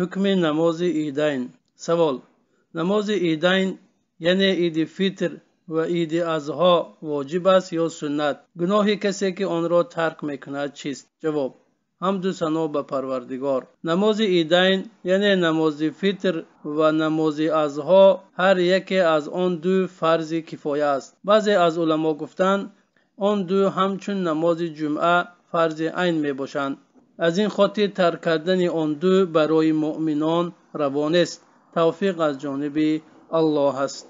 ҳукми намози идайн савол намози идайн яъне иди фитр ва иди азҳо воҷиб аст ё суннат гуноҳи касе ки онро тарк мекунад чист ҷавоб ҳамду сано ба парвардигор намози идайн яъне намози фитр ва намози азҳо ҳар яке аз он ду фарзи кифоя аст баъзе аз уламо гуфтанд он ду ҳамчун намози ҷумъа фарзи айн мебошанд аз ин хотир тарк кардани он ду барои муъминон равонест тавфиқ аз ҷониби аллоҳ аст